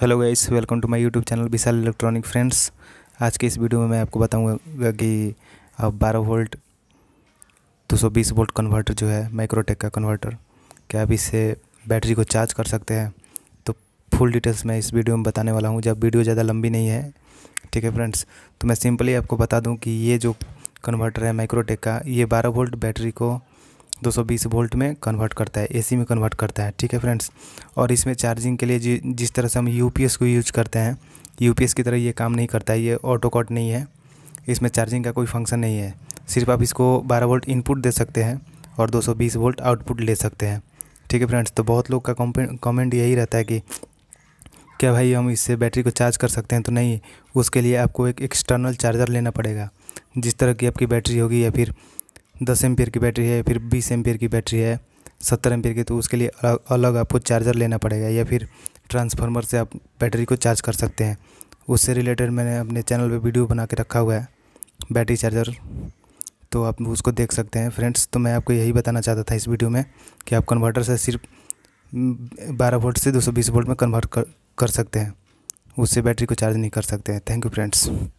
hello guys welcome to my YouTube channel Vishal electronic friends आज के इस वीडियो में मैं आपको बताऊंगा कि आप बारह वोल्ट 220 वोल्ट कन्वर्टर जो है माइक्रोटेक का कन्वर्टर क्या आप इससे बैटरी को चार्ज कर सकते हैं तो फुल डिटेल्स मैं इस वीडियो में बताने वाला हूँ जब वीडियो ज़्यादा लंबी नहीं है ठीक है फ्रेंड्स तो मैं सिंपली आपको बता दूँ कि ये जो कन्वर्टर है माइक्रोटेक का ये बारह वोल्ट बैटरी को 220 वोल्ट में कन्वर्ट करता है एसी में कन्वर्ट करता है ठीक है फ्रेंड्स और इसमें चार्जिंग के लिए जि, जिस तरह से हम यूपीएस को यूज करते हैं यूपीएस की तरह ये काम नहीं करता है ये ऑटो कट नहीं है इसमें चार्जिंग का कोई फंक्शन नहीं है सिर्फ आप इसको बारह वोल्ट इनपुट दे सकते हैं और दो वोल्ट आउटपुट ले सकते हैं ठीक है फ्रेंड्स तो बहुत लोग का कॉमेंट यही रहता है कि क्या भाई हम इससे बैटरी को चार्ज कर सकते हैं तो नहीं उसके लिए आपको एक एक्सटर्नल चार्जर लेना पड़ेगा जिस तरह की आपकी बैटरी होगी या फिर दस एम की बैटरी है फिर बीस एम की बैटरी है सत्तर एम की तो उसके लिए अलग अलग आपको चार्जर लेना पड़ेगा या फिर ट्रांसफार्मर से आप बैटरी को चार्ज कर सकते हैं उससे रिलेटेड मैंने अपने चैनल पे वीडियो बना के रखा हुआ है बैटरी चार्जर तो आप उसको देख सकते हैं फ्रेंड्स तो मैं आपको यही बताना चाहता था इस वीडियो में कि आप कन्वर्टर से सिर्फ बारह वोल्ट से दो सौ बीस वोल्ट में कन्वर्ट कर, कर सकते हैं उससे बैटरी को चार्ज नहीं कर सकते हैं थैंक यू फ्रेंड्स